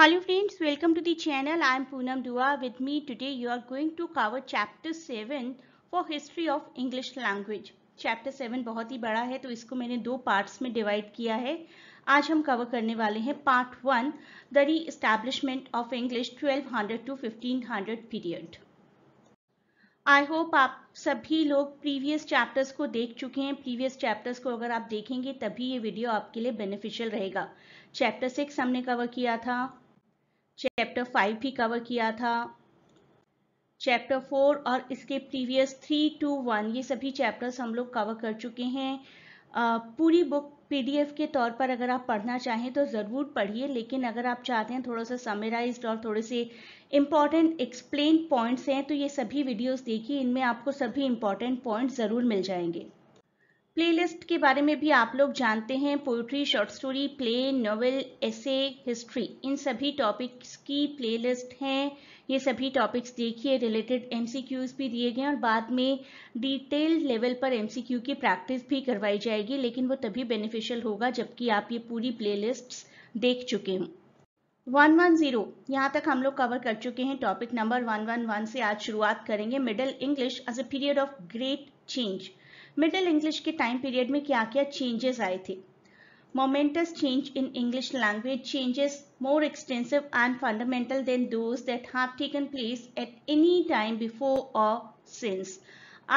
Hello friends welcome to the channel I am Poonam Dua. With me today you are going to cover chapter 7 for history of English language. Chapter seven बहुत ही बड़ा है तो इसको मैंने दो parts में डिवाइड किया है आज हम कवर करने वाले हैं part one the reestablishment of English 1200 to 1500 period I hope आप सभी लोग प्रीवियस चैप्टर्स को देख चुके हैं प्रीवियस चैप्टर्स को अगर आप देखेंगे तभी ये वीडियो आपके लिए बेनिफिशियल रहेगा चैप्टर सिक्स हमने कवर किया था चैप्टर फाइव भी कवर किया था चैप्टर फोर और इसके प्रीवियस थ्री टू वन ये सभी चैप्टर्स हम लोग कवर कर चुके हैं आ, पूरी बुक पीडीएफ के तौर पर अगर आप पढ़ना चाहें तो ज़रूर पढ़िए लेकिन अगर आप चाहते हैं थोड़ा सा समराइज और थोड़े से इम्पॉर्टेंट एक्सप्लेन पॉइंट्स हैं तो ये सभी वीडियोस देखिए इनमें आपको सभी इम्पॉर्टेंट पॉइंट्स ज़रूर मिल जाएंगे प्लेलिस्ट के बारे में भी आप लोग जानते हैं poetry short story play novel essay history इन सभी टॉपिक्स की प्लेलिस्ट हैं ये सभी टॉपिक्स देखिए रिलेटेड एमसीक्यूज भी दिए गए और बाद में डिटेल लेवल पर एमसीक्यू की प्रैक्टिस भी करवाई जाएगी लेकिन वो तभी बेनिफिशियल होगा जबकि आप ये पूरी प्ले देख चुके हों वन वन जीरो यहाँ तक हम लोग कवर कर चुके हैं topic number one one one से आज शुरुआत करेंगे middle English as a period of great change middle English के टाइम पीरियड में क्या क्या चेंजेस आए थे momentous change in English language changes more extensive and fundamental than those that have taken place at any time before और since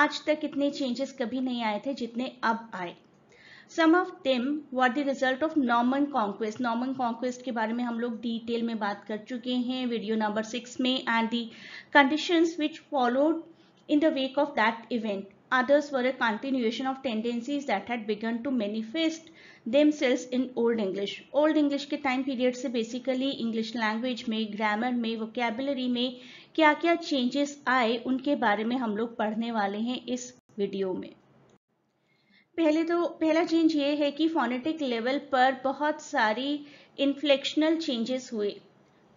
आज तक इतने चेंजेस कभी नहीं आए थे जितने अब आए some of them what the result of Norman conquest Norman conquest के बारे में हम लोग डिटेल में बात कर चुके हैं वीडियो नंबर सिक्स में and the conditions which followed in the wake of that event Others were a continuation of tendencies that had begun to manifest themselves in Old English. Old English ke time period se basically English language mein grammar mein vocabulary mein kya kya changes aaye unke bare mein hum log padhne wale hain is video mein पहले तो पहला change ये है कि phonetic level पर बहुत सारी inflectional changes हुए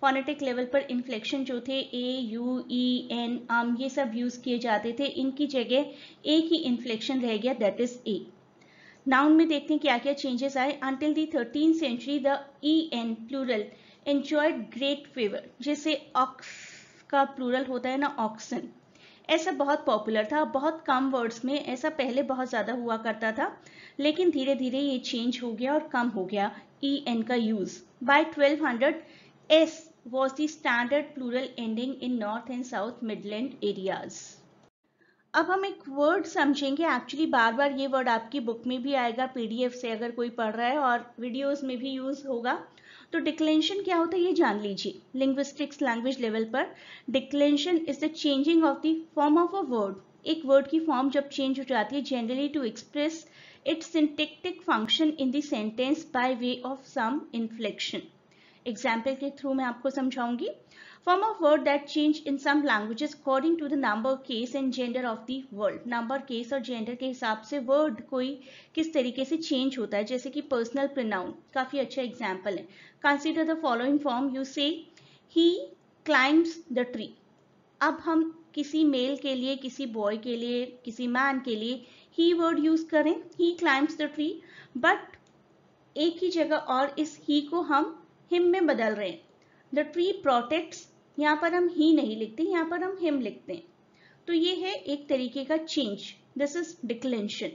फोनेटिक लेवल पर इन्फ्लेक्शन जो थे ए यू ई एन आम ये सब यूज़ किए जाते थे इनकी जगह ए की इन्फ्लेक्शन रह गया दैट इज़ ए नाउन में देखते हैं क्या क्या चेंजेस आए until the thirteen century the e n plural enjoyed great favour जैसे ऑक्स का प्लूरल होता है ना ऑक्सन ऐसा बहुत पॉपुलर था बहुत कम वर्ड्स में ऐसा पहले बहुत ज़्यादा हुआ करता था लेकिन धीरे धीरे ये चेंज हो गया और कम हो गया ई e, एन का use by 1200 s was the standard plural ending in north and south midland areas. अब हम एक वर्ड समझेंगे एक्चुअली बार बार ये वर्ड आपकी बुक में भी आएगा पीडीएफ से अगर कोई पढ़ रहा है और वीडियोस में भी यूज होगा तो डिक्लेंशन क्या होता है ये जान लीजिए लिंग्विस्टिक्स लैंग्वेज लेवल पर declension is the changing of the form of a word एक वर्ड की फॉर्म जब चेंज हो जाती है generally to express its syntactic function in sentence sentence by way of some inflection example के through मैं आपको समझाऊंगी form of word that change in some languages according to the number case and gender of the world number case और gender के हिसाब से word कोई किस तरीके से चेंज होता है जैसे कि पर्सनल प्रोनाउन काफी अच्छा एग्जाम्पल है consider the following form you say he climbs the tree अब हम किसी मेल के लिए किसी बॉय के लिए किसी मैन के लिए ही वर्ड यूज करें he climbs the tree but एक ही जगह और इस ही को हम हिम में बदल रहे हैं द ट्री प्रोटेक्ट्स यहाँ पर हम ही नहीं लिखते यहाँ पर हम हिम लिखते हैं तो ये है एक तरीके का change this is declension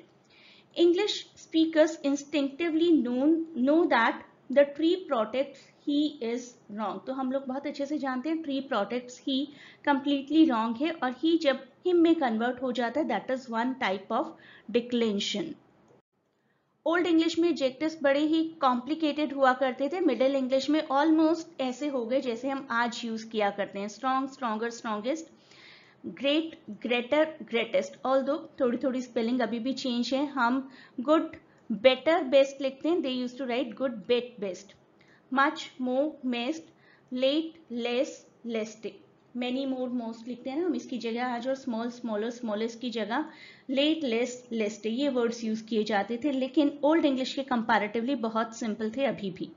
English speakers instinctively known know that the tree protect he is wrong तो हम लोग बहुत अच्छे से जानते हैं tree protect he completely wrong है और ही जब हिम में कन्वर्ट हो जाता है that is one type of declension old English में एडजेक्टिव्स बड़े ही कॉम्प्लिकेटेड हुआ करते थे मिडिल इंग्लिश में ऑलमोस्ट ऐसे हो गए जैसे हम आज यूज किया करते हैं strong stronger strongest great greater greatest although थोड़ी थोड़ी स्पेलिंग अभी भी चेंज है हम गुड बेटर बेस्ट लिखते हैं they use to write good bet best much more most late less least many more most लिखते हैं ना हम इसकी जगह आज और स्मॉल स्मॉलर स्मॉलेस्ट की जगह लेट लेस लेस्ट ये वर्ड्स यूज किए जाते थे लेकिन ओल्ड इंग्लिश के कंपैरेटिवली बहुत सिंपल थे अभी भी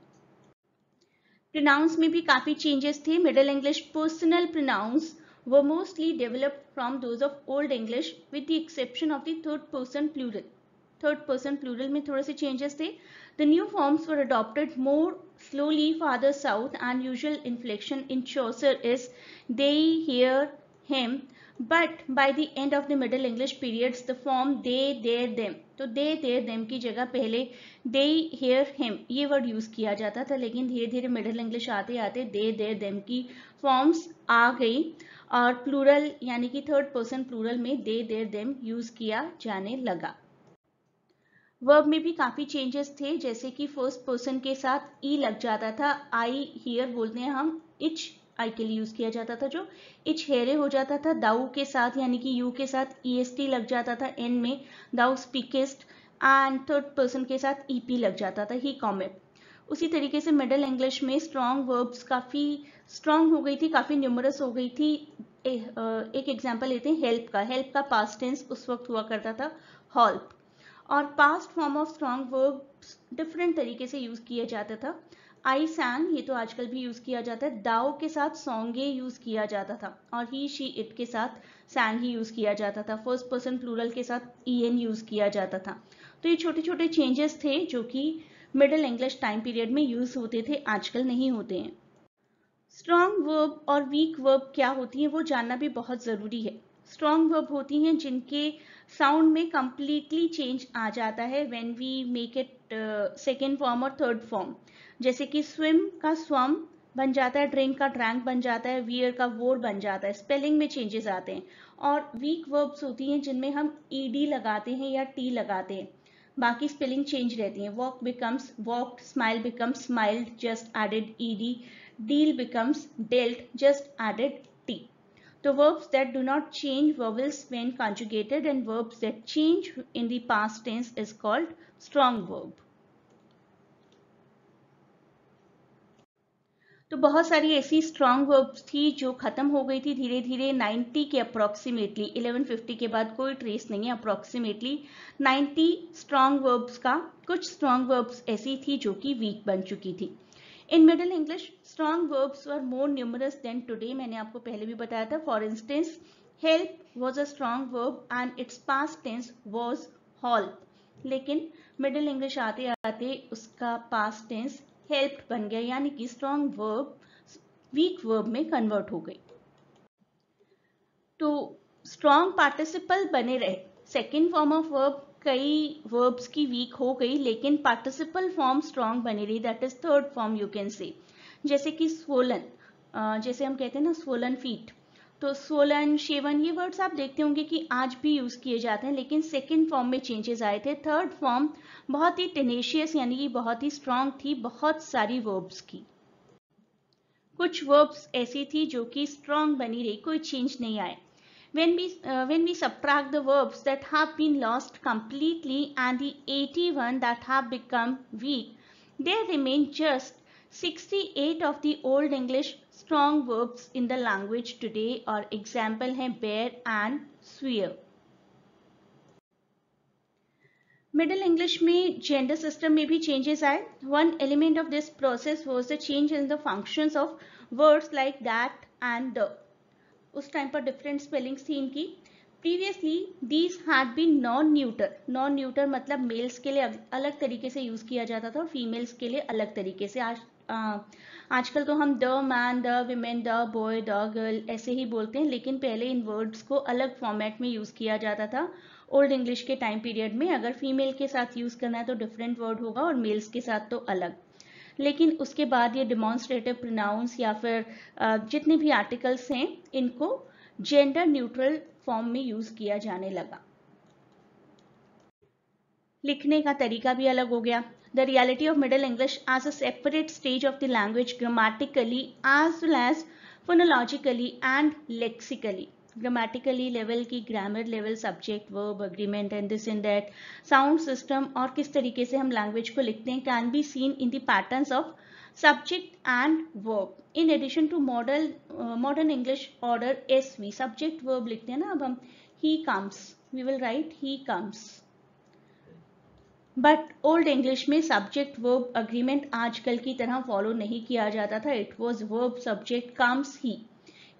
प्रोनाउंस में भी काफ़ी चेंजेस थे मिडिल इंग्लिश पर्सनल प्रोनाउंस वो mostly developed from those of old English with the exception of the third person plural third person plural में थोड़े से चेंजेस थे the new forms were adopted more slowly farther south and usual inflection in Chaucer is they here hem but by the end of the middle English periods the form they their them तो they their them की जगह पहले दे hair हेम ये word use किया जाता था लेकिन धीरे धीरे मिडल इंग्लिश आते आते दे देर देम की फॉर्म्स आ गई और प्लूरल यानी कि थर्ड पर्सन प्लूरल में दे देर देम यूज किया जाने लगा वर्ब में भी काफ़ी चेंजेस थे जैसे कि फर्स्ट पर्सन के साथ ई e लग जाता था आई हियर बोलते हैं हम इच आई के लिए यूज़ किया जाता था जो इच हेरे हो जाता था दाऊ के साथ यानी कि यू के साथ ई एस टी लग जाता था एन में thou speakest and third person के साथ ई पी लग जाता था ही कॉमेप उसी तरीके से मिडल इंग्लिश में स्ट्रॉन्ग वर्ब्स काफ़ी स्ट्रॉन्ग हो गई थी काफ़ी न्यूमरस हो गई थी ए, एक एग्जाम्पल लेते हैं हेल्प का हेल्प का पास्ट टेंस उस वक्त हुआ करता था हॉल्प और past form of strong verbs different तरीके से यूज किया जाता था आई सैंग ये तो आजकल भी यूज किया जाता है दाओ के साथ सॉन्गे यूज किया जाता था और ही शी इट के साथ सैंग ही यूज किया जाता था फर्स्ट पर्सन प्लूरल के साथ ई एन यूज किया जाता था तो ये छोटे छोटे चेंजेस थे जो कि मिडिल इंग्लिश टाइम पीरियड में यूज होते थे आजकल नहीं होते हैं स्ट्रॉन्ग वर्ब और वीक वर्ब क्या होती है वो जानना भी बहुत ज़रूरी है स्ट्रॉन्ग वर्ब होती हैं जिनके साउंड में कम्प्लीटली चेंज आ जाता है when we make it second form और थर्ड फॉर्म जैसे कि स्विम का स्वम बन जाता है ड्रिंक का ड्रैंक बन जाता है वियर का वोर बन जाता है स्पेलिंग में चेंजेस आते हैं और वीक वर्ब्स होती हैं जिनमें हम ईडी लगाते हैं या टी लगाते हैं बाकी स्पेलिंग चेंज रहती है walk becomes walk smile becomes smiled just added E D deal becomes dealt just added to verbs that do not change vowels when conjugated and verbs that change in the past tense is called strong verb. तो बहुत सारी ऐसी strong verbs थी जो ख़त्म हो गई थी धीरे धीरे 90 के अप्रॉक्सीमेटली 1150 के बाद कोई ट्रेस नहीं है अप्रॉक्सीमेटली 90 स्ट्रांग वर्ब्स का कुछ स्ट्रांग वर्ब्स ऐसी थी जो कि वीक बन चुकी थी in Middle English strong verbs were more numerous than today मैंने आपको पहले भी बताया था for instance help was a strong verb and its past tense was holp लेकिन मिडिल इंग्लिश आते आते उसका पास टेंस हेल्प बन गया यानी कि स्ट्रॉन्ग वर्ब वीक वर्ब में कन्वर्ट हो गई तो स्ट्रॉन्ग पार्टिसिपल बने रहे सेकेंड फॉर्म ऑफ वर्ब कई वर्ब्स की वीक हो गई लेकिन पार्टिसिपल फॉर्म स्ट्रॉन्ग बनी रही that is third form you can say जैसे कि स्वोलन जैसे हम कहते हैं ना स्वोलन फीट तो सोलन शेवन ये वर्ड्स आप देखते होंगे कि आज भी यूज किए जाते हैं लेकिन सेकेंड फॉर्म में चेंजेस आए थे थर्ड फॉर्म बहुत ही टेनेशियस यानी कि बहुत ही स्ट्रांग थी बहुत सारी वर्ब्स की कुछ वर्ब्स ऐसी थी जो कि स्ट्रांग बनी रही कोई चेंज नहीं आए when we uh, when we subtract the verbs that have been lost completely and the 81 that have become weak there remain just 68 of the old english strong verbs in the language today or example hai bear and swear middle english mein gender system mein bhi changes aaye one element of this process was the change in the functions of words like that and the उस time पर different spellings थी इनकी previously these had been non neuter non neuter मतलब males के लिए अलग तरीके से यूज़ किया जाता था और फीमेल्स के लिए अलग तरीके से आज आजकल तो हम the man the women the boy the girl ऐसे ही बोलते हैं लेकिन पहले इन वर्ड्स को अलग फॉर्मेट में यूज़ किया जाता था ओल्ड इंग्लिश के टाइम पीरियड में अगर फीमेल के साथ यूज़ करना है तो डिफरेंट वर्ड होगा और मेल्स के साथ तो अलग लेकिन उसके बाद ये डिमॉन्स्ट्रेटिव प्रोनाउंस या फिर जितने भी आर्टिकल्स हैं इनको जेंडर न्यूट्रल फॉर्म में यूज किया जाने लगा लिखने का तरीका भी अलग हो गया the reality of Middle English as a separate stage of the language grammatically as well as phonologically and lexically grammatically level की grammar level subject verb agreement and this and that sound system और किस तरीके से हम language को लिखते हैं can be seen in pattern of subject and verb in addition to model modern English order S V subject verb लिखते हैं ना अब हम he comes we will write he comes but Old English में subject verb agreement आजकल की तरह follow नहीं किया जाता था it was verb subject comes he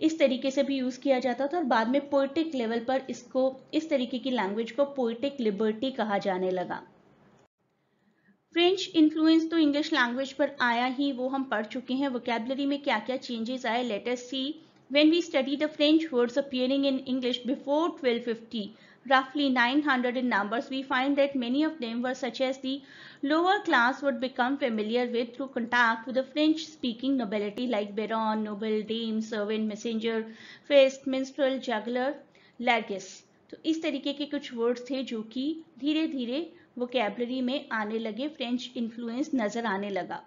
इस तरीके से भी यूज़ किया जाता था और बाद में पोइटिक लेवल पर इसको इस तरीके की लैंग्वेज को पोइटिक लिबर्टी कहा जाने लगा फ्रेंच इन्फ्लुएंस तो इंग्लिश लैंग्वेज पर आया ही वो हम पढ़ चुके हैं वोकेबलरी में क्या क्या चेंजेस आए latest see we study the French words appearing in English before twelve fifty roughly 900 in numbers, we find that many of them were such as the lower class would become familiar with through contact with the French-speaking nobility like baron, noble, dame, servant, messenger, fest minstrel, juggler, legis. तो इस तरीके के कुछ words थे जो कि धीरे धीरे वोकेबलरी में आने लगे फ्रेंच इन्फ्लुएंस नज़र आने लगा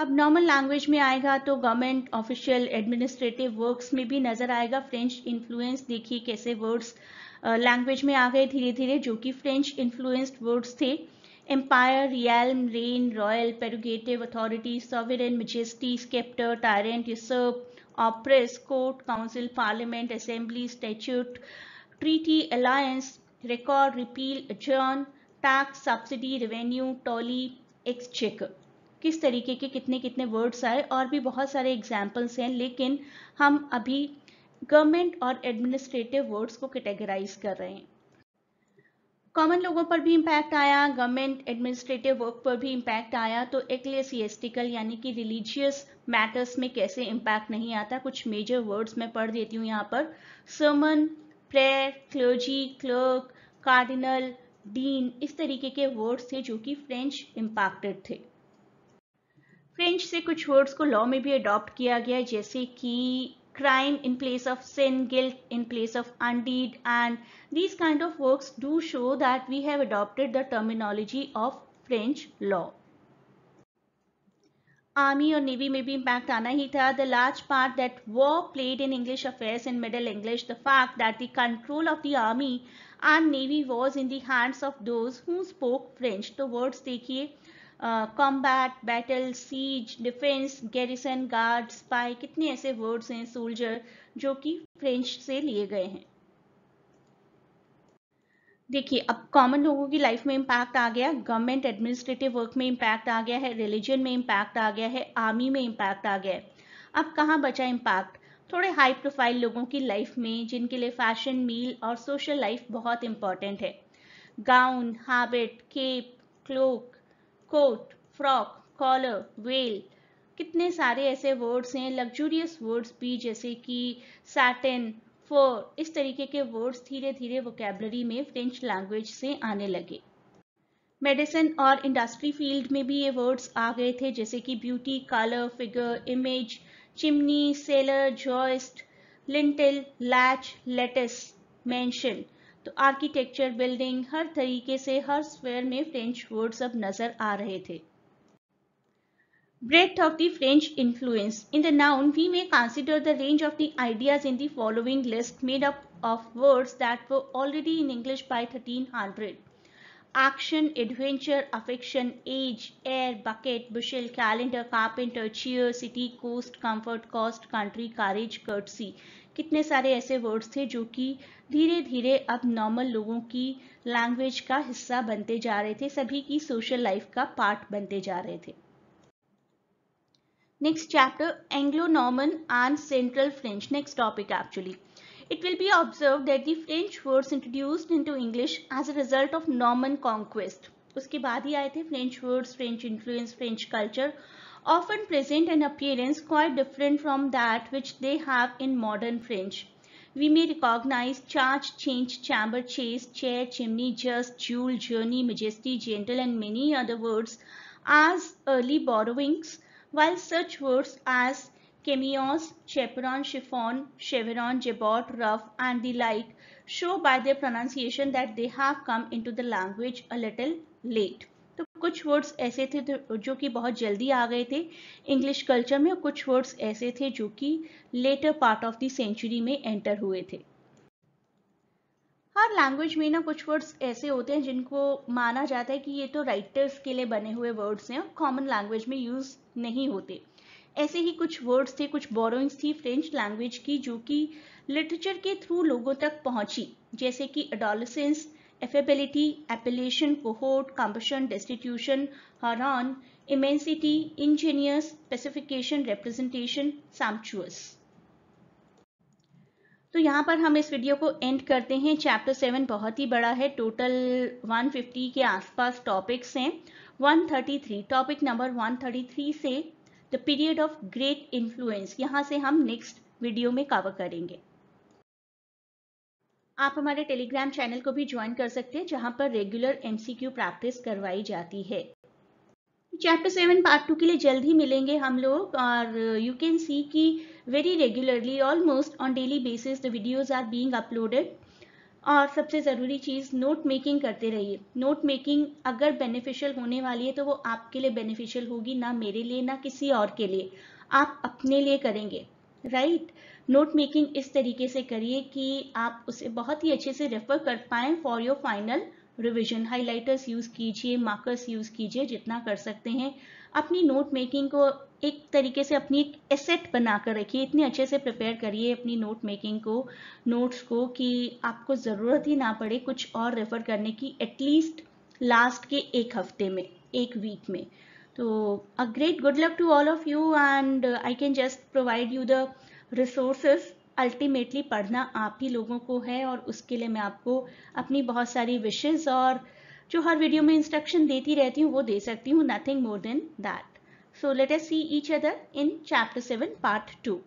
अब नॉर्मल लैंग्वेज में आएगा तो गवर्नमेंट ऑफिशियल एडमिनिस्ट्रेटिव वर्क्स में भी नज़र आएगा फ्रेंच इन्फ्लुएंस देखिए कैसे वर्ड्स लैंग्वेज में आ गए धीरे धीरे जो कि फ्रेंच इन्फ्लुएंस्ड वर्ड्स थे empire realm reign royal prerogative authority sovereign majesty sceptre tyrant usurp oppress court council parliament assembly statute treaty alliance record repeal adjourn tax subsidy revenue tally exchequer किस तरीके के कितने कितने वर्ड्स आए और भी बहुत सारे एग्जाम्पल्स हैं लेकिन हम अभी गवर्नमेंट और एडमिनिस्ट्रेटिव वर्ड्स को कैटेगराइज कर रहे हैं कॉमन लोगों पर भी इम्पैक्ट आया गवर्नमेंट एडमिनिस्ट्रेटिव वर्क पर भी इम्पैक्ट आया तो एक्लेसियस्टिकल यानी कि रिलीजियस मैटर्स में कैसे इम्पैक्ट नहीं आता कुछ मेजर वर्ड्स मैं पढ़ देती हूँ यहाँ पर summon prayer cloister clerk cardinal dean इस तरीके के वर्ड्स थे जो कि फ्रेंच इम्पैक्टेड थे फ्रेंच से कुछ वर्ड्स को लॉ में भी अडॉप्ट किया गया जैसे कि crime in place of sin, guilt in place of undeed and these kind of works do show that we have adopted the terminology of French law. Army or Navy may be impact आना ही The large part that war played in English affairs in Middle English, the fact that the control of the Army and Navy was in the hands of those who spoke French. The words देखिए. Combat battle siege defence garrison guard spy कितने ऐसे words हैं soldier जो कि French से लिए गए हैं देखिए अब कॉमन लोगों की लाइफ में इम्पैक्ट आ गया गवर्नमेंट एडमिनिस्ट्रेटिव वर्क में इम्पैक्ट आ गया है रिलीजन में इम्पैक्ट आ गया है आर्मी में इम्पैक्ट आ गया है अब कहाँ बचा इम्पैक्ट थोड़े हाई प्रोफाइल लोगों की लाइफ में जिनके लिए फैशन मील और सोशल लाइफ बहुत इंपॉर्टेंट है gown habit cape cloak coat frock collar veil कितने सारे ऐसे वर्ड्स हैं लग्जूरियस वर्ड्स भी जैसे कि सैटिन फोर इस तरीके के वर्ड्स धीरे धीरे वोकेबलरी में फ्रेंच लैंग्वेज से आने लगे मेडिसिन और इंडस्ट्री फील्ड में भी ये वर्ड्स आ गए थे जैसे कि beauty colour figure image chimney cellar joist lintel latch lattice mansion तो आर्किटेक्चर बिल्डिंग हर तरीके से हर स्क्वायर में फ्रेंच वर्ड्स अब नजर आ रहे थे breadth of the French influence. In the noun, we may consider the range of the ideas in the following list made up of words that were already in English by 1300. action, adventure, affection, age, air, bucket, bushel, calendar, carpenter, cheer, city, coast, comfort, cost, country, courage, courtesy कितने सारे ऐसे words थे जो कि धीरे धीरे अब normal लोगों की लैंग्वेज का हिस्सा बनते जा रहे थे सभी की सोशल लाइफ का पार्ट बनते जा रहे थे next chapter Anglo Norman and central French next topic actually It will be observed that the French words introduced into English as a result of Norman conquest. उसके बाद ही आए थे French words, French influence, French culture often present an appearance quite different from that which they have in modern French. We may recognize charge, change, chamber, chase, chair, chimney, just, jewel, journey, majesty, gentle and many other words as early borrowings while such words as cameos, chaperon, chiffon, chevron, jabot, ruff and the like show by their pronunciation that they have come into the language a little late. तो कुछ words ऐसे थे जो कि बहुत जल्दी आ गए थे इंग्लिश कल्चर में और कुछ वर्ड्स ऐसे थे जो कि later part of the century में एंटर हुए थे हर लैंग्वेज में ना कुछ वर्ड्स ऐसे होते हैं जिनको माना जाता है कि ये तो राइटर्स के लिए बने हुए वर्ड्स हैं और कॉमन लैंग्वेज में यूज़ नहीं होते ऐसे ही कुछ वर्ड्स थे कुछ बोरोइंग्स थी फ्रेंच लैंग्वेज की जो कि लिटरेचर के थ्रू लोगों तक पहुंची जैसे कि adolescence affability appellation cohort compassion destitution harangue immensity engineers specification representation sumptuous तो यहाँ पर हम इस वीडियो को एंड करते हैं चैप्टर सेवन बहुत ही बड़ा है टोटल 150 के आसपास टॉपिक्स हैं 133 टॉपिक नंबर 133 से the period of great influence यहाँ से हम नेक्स्ट वीडियो में कवर करेंगे आप हमारे टेलीग्राम चैनल को भी ज्वाइन कर सकते हैं जहां पर रेगुलर एमसीक्यू प्रैक्टिस करवाई जाती है चैप्टर सेवन पार्ट टू के लिए जल्द ही मिलेंगे हम लोग और यू कैन सी की very regularly almost on daily basis the videos are being uploaded और सबसे ज़रूरी चीज़ नोट मेकिंग करते रहिए नोट मेकिंग अगर बेनिफिशियल होने वाली है तो वो आपके लिए बेनिफिशियल होगी ना मेरे लिए ना किसी और के लिए आप अपने लिए करेंगे राइट नोट मेकिंग इस तरीके से करिए कि आप उसे बहुत ही अच्छे से रेफर कर पाएँ for your final revision highlighters use कीजिए मार्कर्स यूज़ कीजिए जितना कर सकते हैं अपनी नोट मेकिंग को एक तरीके से अपनी एक एसेट बना कर रखिए इतने अच्छे से प्रिपेयर करिए अपनी नोट मेकिंग को नोट्स को कि आपको ज़रूरत ही ना पड़े कुछ और रेफ़र करने की एटलीस्ट लास्ट के एक हफ्ते में एक वीक में तो a great good luck to all of you and I can just provide you the resource ultimately पढ़ना आप ही लोगों को है और उसके लिए मैं आपको अपनी बहुत सारी विशेज़ और जो हर वीडियो में इंस्ट्रक्शन देती रहती हूँ वो दे सकती हूँ nothing more than that so let's see each other in chapter seven part to